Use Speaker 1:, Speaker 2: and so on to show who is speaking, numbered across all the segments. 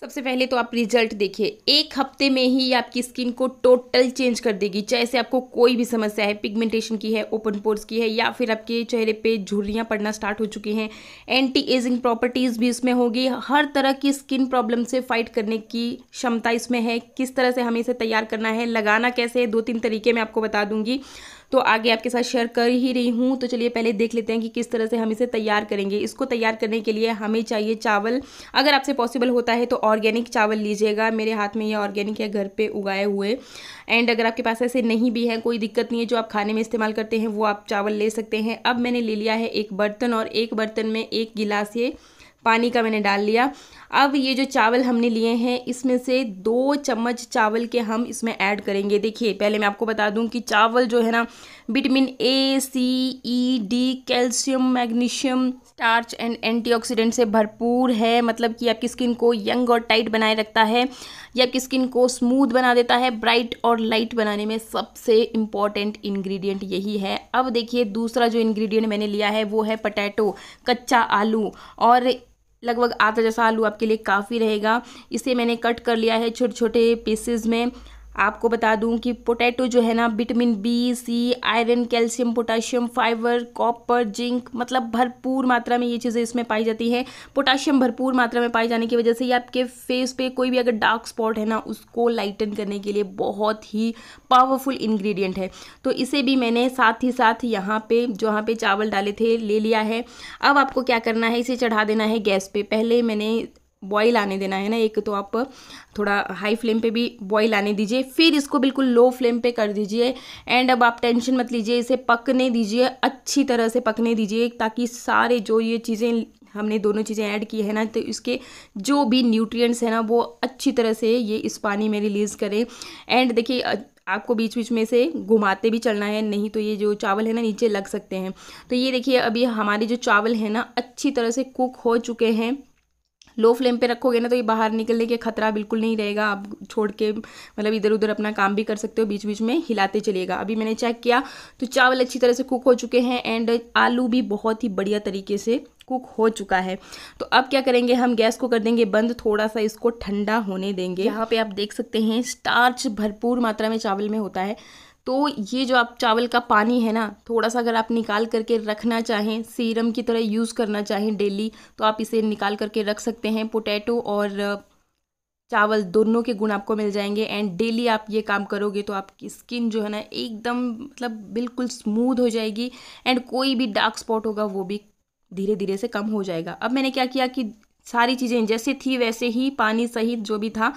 Speaker 1: सबसे पहले तो आप रिजल्ट देखिए एक हफ्ते में ही आपकी स्किन को टोटल चेंज कर देगी चाहे से आपको कोई भी समस्या है पिगमेंटेशन की है ओपन पोर्स की है या फिर आपके चेहरे पे झुर्रियाँ पड़ना स्टार्ट हो चुकी हैं एंटी एजिंग प्रॉपर्टीज़ भी इसमें होगी हर तरह की स्किन प्रॉब्लम से फाइट करने की क्षमता इसमें है किस तरह से हमें इसे तैयार करना है लगाना कैसे है दो तीन तरीके मैं आपको बता दूंगी तो आगे आपके साथ शेयर कर ही रही हूँ तो चलिए पहले देख लेते हैं कि किस तरह से हम इसे तैयार करेंगे इसको तैयार करने के लिए हमें चाहिए चावल अगर आपसे पॉसिबल होता है तो ऑर्गेनिक चावल लीजिएगा मेरे हाथ में ये ऑर्गेनिक है घर पर उगाए हुए एंड अगर आपके पास ऐसे नहीं भी है कोई दिक्कत नहीं है जो आप खाने में इस्तेमाल करते हैं वो आप चावल ले सकते हैं अब मैंने ले लिया है एक बर्तन और एक बर्तन में एक गिलास ये पानी का मैंने डाल लिया अब ये जो चावल हमने लिए हैं इसमें से दो चम्मच चावल के हम इसमें ऐड करेंगे देखिए पहले मैं आपको बता दूं कि चावल जो है ना vitamin A C E D calcium magnesium starch and antioxidant से भरपूर है मतलब कि आपकी स्किन को यंग और टाइट बनाए रखता है या आपकी स्किन को स्मूथ बना देता है ब्राइट और लाइट बनाने में सबसे इम्पॉर्टेंट इन्ग्रीडियंट यही है अब देखिए दूसरा जो इन्ग्रीडियंट मैंने लिया है वो है पटैटो कच्चा आलू और लगभग आधा जैसा आलू आपके लिए काफ़ी रहेगा इसे मैंने कट कर लिया है छोटे छोटे पीसेज में आपको बता दूं कि पोटैटो जो है ना vitamin B C iron calcium potassium fibre copper zinc मतलब भरपूर मात्रा में ये चीज़ें इसमें पाई जाती हैं पोटाशियम भरपूर मात्रा में पाए जाने की वजह से ये आपके फेस पे कोई भी अगर डार्क स्पॉट है ना उसको लाइटन करने के लिए बहुत ही पावरफुल इन्ग्रीडियंट है तो इसे भी मैंने साथ ही साथ यहाँ पर जहाँ पर चावल डाले थे ले लिया है अब आपको क्या करना है इसे चढ़ा देना है गैस पर पहले मैंने बॉईल आने देना है ना एक तो आप थोड़ा हाई फ्लेम पे भी बॉईल आने दीजिए फिर इसको बिल्कुल लो फ्लेम पे कर दीजिए एंड अब आप टेंशन मत लीजिए इसे पकने दीजिए अच्छी तरह से पकने दीजिए ताकि सारे जो ये चीज़ें हमने दोनों चीज़ें ऐड की है ना तो इसके जो भी न्यूट्रिएंट्स हैं ना वो अच्छी तरह से ये इस पानी में रिलीज़ करें एंड देखिए आपको बीच बीच में से घुमाते भी चलना है नहीं तो ये जो चावल है ना नीचे लग सकते हैं तो ये देखिए अभी हमारे जो चावल है ना अच्छी तरह से कुक हो चुके हैं लो फ्लेम पे रखोगे ना तो ये बाहर निकलने के खतरा बिल्कुल नहीं रहेगा आप छोड़ के मतलब इधर उधर अपना काम भी कर सकते हो बीच बीच में हिलाते चलिएगा अभी मैंने चेक किया तो चावल अच्छी तरह से कुक हो चुके हैं एंड आलू भी बहुत ही बढ़िया तरीके से कुक हो चुका है तो अब क्या करेंगे हम गैस को कर देंगे बंद थोड़ा सा इसको ठंडा होने देंगे यहाँ पे आप देख सकते हैं स्टार्च भरपूर मात्रा में चावल में होता है तो ये जो आप चावल का पानी है ना थोड़ा सा अगर आप निकाल करके रखना चाहें सीरम की तरह यूज़ करना चाहें डेली तो आप इसे निकाल करके रख सकते हैं पोटैटो और चावल दोनों के गुण आपको मिल जाएंगे एंड डेली आप ये काम करोगे तो आपकी स्किन जो है ना एकदम मतलब बिल्कुल स्मूथ हो जाएगी एंड कोई भी डार्क स्पॉट होगा वो भी धीरे धीरे से कम हो जाएगा अब मैंने क्या किया कि सारी चीज़ें जैसे थी वैसे ही पानी सहित जो भी था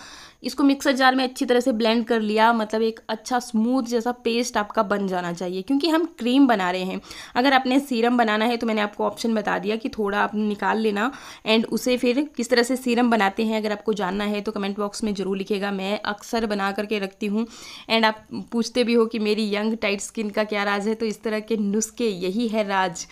Speaker 1: इसको मिक्सर जार में अच्छी तरह से ब्लेंड कर लिया मतलब एक अच्छा स्मूथ जैसा पेस्ट आपका बन जाना चाहिए क्योंकि हम क्रीम बना रहे हैं अगर आपने सीरम बनाना है तो मैंने आपको ऑप्शन बता दिया कि थोड़ा आप निकाल लेना एंड उसे फिर किस तरह से सीरम बनाते हैं अगर आपको जानना है तो कमेंट बॉक्स में ज़रूर लिखेगा मैं अक्सर बना करके रखती हूँ एंड आप पूछते भी हो कि मेरी यंग टाइट स्किन का क्या राज है तो इस तरह के नुस्खे यही है राज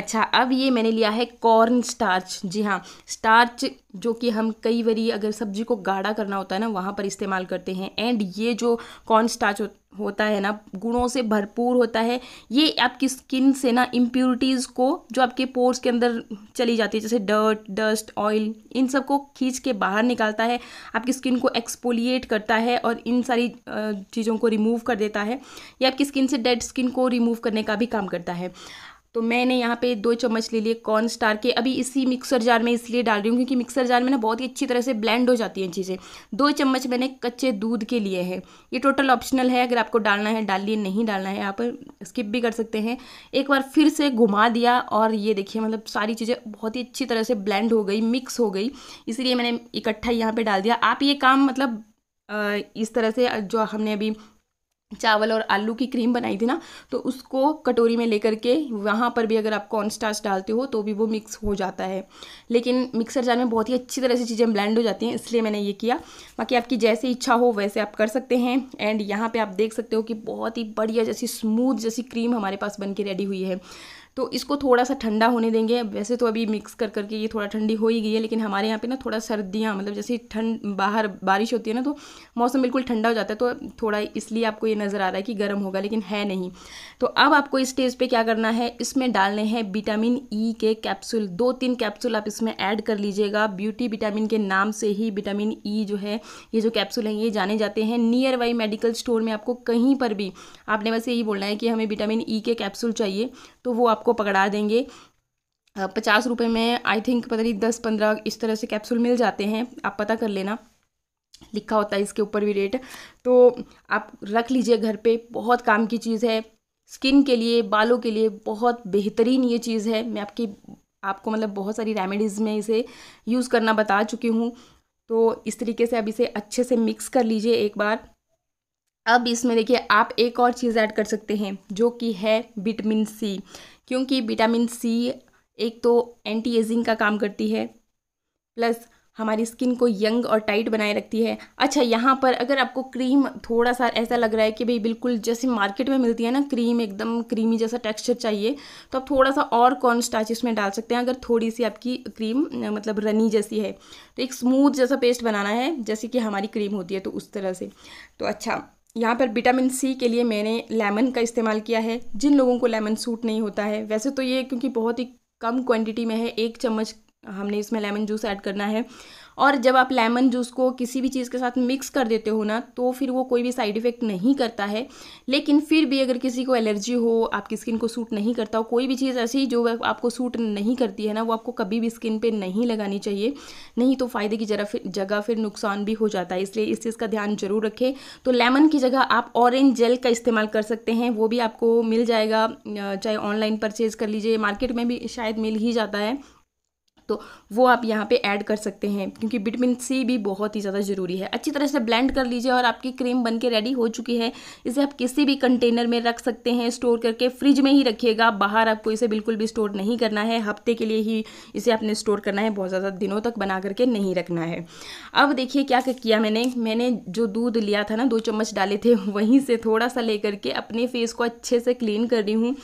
Speaker 1: अच्छा अब ये मैंने लिया है कॉर्न स्टार्च जी हाँ स्टार्च जो कि हम कई बारी अगर सब्जी को गाढ़ा करना होता है ना वहाँ पर इस्तेमाल करते हैं एंड ये जो कॉर्न स्टार्च हो, होता है ना गुणों से भरपूर होता है ये आपकी स्किन से ना इम्प्योरिटीज़ को जो आपके पोर्स के अंदर चली जाती है जैसे डर्ट डस्ट ऑयल इन सब को खींच के बाहर निकालता है आपकी स्किन को एक्सपोलिएट करता है और इन सारी चीज़ों को रिमूव कर देता है ये आपकी स्किन से डेड स्किन को रिमूव करने का भी काम करता है तो मैंने यहाँ पे दो चम्मच ले लिए कॉर्न स्टार के अभी इसी मिक्सर जार में इसलिए डाल रही हूँ क्योंकि मिक्सर जार में ना बहुत ही अच्छी तरह से ब्लेंड हो जाती हैं चीज़ें दो चम्मच मैंने कच्चे दूध के लिए हैं ये टोटल ऑप्शनल है अगर आपको डालना है डाल लिए नहीं डालना है आप स्किप भी कर सकते हैं एक बार फिर से घुमा दिया और ये देखिए मतलब सारी चीज़ें बहुत ही अच्छी तरह से ब्लेंड हो गई मिक्स हो गई इसलिए मैंने इकट्ठा यहाँ पर डाल दिया आप ये काम मतलब इस तरह से जो हमने अभी चावल और आलू की क्रीम बनाई थी ना तो उसको कटोरी में लेकर के वहाँ पर भी अगर आप कॉर्नस्टार्च डालते हो तो भी वो मिक्स हो जाता है लेकिन मिक्सर जार में बहुत ही अच्छी तरह से चीज़ें ब्लेंड हो जाती हैं इसलिए मैंने ये किया बाकी आपकी जैसे इच्छा हो वैसे आप कर सकते हैं एंड यहाँ पर आप देख सकते हो कि बहुत ही बढ़िया जैसी स्मूथ जैसी क्रीम हमारे पास बन के रेडी हुई है तो इसको थोड़ा सा ठंडा होने देंगे वैसे तो अभी मिक्स कर करके ये थोड़ा ठंडी हो ही गई है लेकिन हमारे यहाँ पे ना थोड़ा सर्दियाँ मतलब जैसे ठंड बाहर बारिश होती है ना तो मौसम बिल्कुल ठंडा हो जाता है तो थोड़ा इसलिए आपको ये नज़र आ रहा है कि गर्म होगा लेकिन है नहीं तो अब आपको इस स्टेज पे क्या करना है इसमें डालने हैं विटामिन ई e के कैप्सूल दो तीन कैप्सूल आप इसमें ऐड कर लीजिएगा ब्यूटी विटामिन के नाम से ही विटामिन ई e जो है ये जो कैप्सूल हैं ये जाने जाते हैं नियर बाई मेडिकल स्टोर में आपको कहीं पर भी आपने बस यही बोलना है कि हमें विटामिन ई e के कैप्सूल चाहिए तो वो आपको पकड़ा देंगे पचास रुपये में आई थिंक पता नहीं दस पंद्रह इस तरह से कैप्सूल मिल जाते हैं आप पता कर लेना लिखा होता है इसके ऊपर भी रेट तो आप रख लीजिए घर पे बहुत काम की चीज़ है स्किन के लिए बालों के लिए बहुत बेहतरीन ये चीज़ है मैं आपकी आपको मतलब बहुत सारी रेमेडीज़ में इसे यूज़ करना बता चुकी हूँ तो इस तरीके से अब इसे अच्छे से मिक्स कर लीजिए एक बार अब इसमें देखिए आप एक और चीज़ ऐड कर सकते हैं जो कि है विटामिन सी क्योंकि विटामिन सी एक तो एंटी एजिंग का काम करती है प्लस हमारी स्किन को यंग और टाइट बनाए रखती है अच्छा यहाँ पर अगर आपको क्रीम थोड़ा सा ऐसा लग रहा है कि भाई बिल्कुल जैसे मार्केट में मिलती है ना क्रीम एकदम क्रीमी जैसा टेक्सचर चाहिए तो आप थोड़ा सा और कॉर्न स्टार्च इसमें डाल सकते हैं अगर थोड़ी सी आपकी क्रीम मतलब रनी जैसी है तो एक स्मूथ जैसा पेस्ट बनाना है जैसे कि हमारी क्रीम होती है तो उस तरह से तो अच्छा यहाँ पर विटामिन सी के लिए मैंने लेमन का इस्तेमाल किया है जिन लोगों को लेमन सूट नहीं होता है वैसे तो ये क्योंकि बहुत ही कम क्वांटिटी में है एक चम्मच हमने इसमें लेमन जूस ऐड करना है और जब आप लेमन जूस को किसी भी चीज़ के साथ मिक्स कर देते हो ना तो फिर वो कोई भी साइड इफ़ेक्ट नहीं करता है लेकिन फिर भी अगर किसी को एलर्जी हो आपकी स्किन को सूट नहीं करता हो कोई भी चीज़ ऐसी जो आपको सूट नहीं करती है ना वो आपको कभी भी स्किन पे नहीं लगानी चाहिए नहीं तो फ़ायदे की जरा फिर जगह फिर नुकसान भी हो जाता है इसलिए इस चीज़ का ध्यान जरूर रखें तो लेमन की जगह आप ऑरेंज जेल का इस्तेमाल कर सकते हैं वो भी आपको मिल जाएगा चाहे ऑनलाइन परचेज़ कर लीजिए मार्केट में भी शायद मिल ही जाता है तो वो आप यहाँ पे ऐड कर सकते हैं क्योंकि विटामिन सी भी बहुत ही ज़्यादा ज़रूरी है अच्छी तरह से ब्लेंड कर लीजिए और आपकी क्रीम बन के रेडी हो चुकी है इसे आप किसी भी कंटेनर में रख सकते हैं स्टोर करके फ्रिज में ही रखिएगा बाहर आपको इसे बिल्कुल भी स्टोर नहीं करना है हफ्ते के लिए ही इसे आपने स्टोर करना है बहुत ज़्यादा दिनों तक बना करके नहीं रखना है अब देखिए क्या किया मैंने मैंने जो दूध लिया था ना दो चम्मच डाले थे वहीं से थोड़ा सा ले करके अपने फेस को अच्छे से क्लीन कर रही हूँ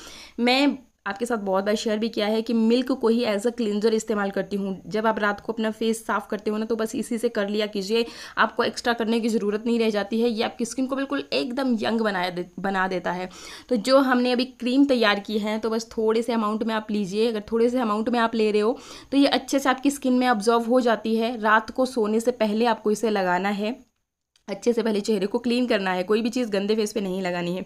Speaker 1: मैं आपके साथ बहुत बार शेयर भी किया है कि मिल्क को ही एज अ क्लिनजर इस्तेमाल करती हूँ जब आप रात को अपना फेस साफ करते हो ना तो बस इसी से कर लिया कीजिए आपको एक्स्ट्रा करने की ज़रूरत नहीं रह जाती है ये आपकी स्किन को बिल्कुल एकदम यंग बनाया दे, बना देता है तो जो हमने अभी क्रीम तैयार की है तो बस थोड़े से अमाउंट में आप लीजिए अगर थोड़े से अमाउंट में आप ले रहे हो तो ये अच्छे से आपकी स्किन में ऑब्जॉर्व हो जाती है रात को सोने से पहले आपको इसे लगाना है अच्छे से पहले चेहरे को क्लीन करना है कोई भी चीज़ गंदे फेस पे नहीं लगानी है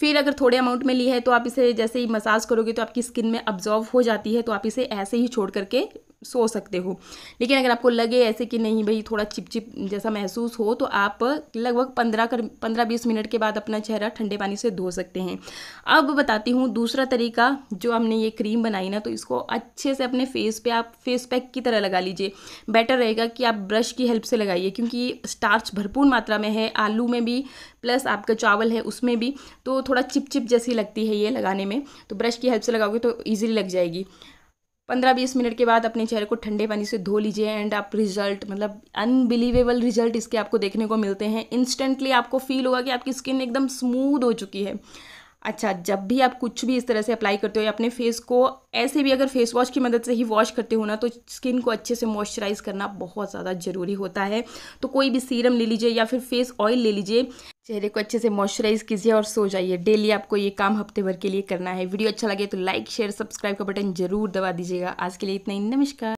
Speaker 1: फिर अगर थोड़े अमाउंट में ली है तो आप इसे जैसे ही मसाज करोगे तो आपकी स्किन में अब्जॉर्व हो जाती है तो आप इसे ऐसे ही छोड़ करके सो सकते हो लेकिन अगर आपको लगे ऐसे कि नहीं भाई थोड़ा चिपचिप जैसा महसूस हो तो आप लगभग पंद्रह कर पंद्रह बीस मिनट के बाद अपना चेहरा ठंडे पानी से धो सकते हैं अब बताती हूँ दूसरा तरीका जो हमने ये क्रीम बनाई ना तो इसको अच्छे से अपने फेस पे आप फेस पैक की तरह लगा लीजिए बेटर रहेगा कि आप ब्रश की हेल्प से लगाइए क्योंकि स्टार्च भरपूर मात्रा में है आलू में भी प्लस आपका चावल है उसमें भी तो थोड़ा चिपचिप जैसी लगती है ये लगाने में तो ब्रश की हेल्प से लगाओगे तो ईजिली लग जाएगी पंद्रह बीस मिनट के बाद अपने चेहरे को ठंडे पानी से धो लीजिए एंड आप रिजल्ट मतलब अनबिलीवेबल रिजल्ट इसके आपको देखने को मिलते हैं इंस्टेंटली आपको फील होगा कि आपकी स्किन एकदम स्मूद हो चुकी है अच्छा जब भी आप कुछ भी इस तरह से अप्लाई करते हो या अपने फेस को ऐसे भी अगर फेस वॉश की मदद से ही वॉश करते हो ना तो स्किन को अच्छे से मॉइस्चराइज करना बहुत ज़्यादा ज़रूरी होता है तो कोई भी सीरम ले लीजिए या फिर फेस ऑयल ले लीजिए चेहरे को अच्छे से मॉइस्चराइज कीजिए और सो जाइए डेली आपको ये काम हफ्ते भर के लिए करना है वीडियो अच्छा लगे तो लाइक शेयर सब्सक्राइब का बटन जरूर दबा दीजिएगा आज के लिए इतना ही नमस्कार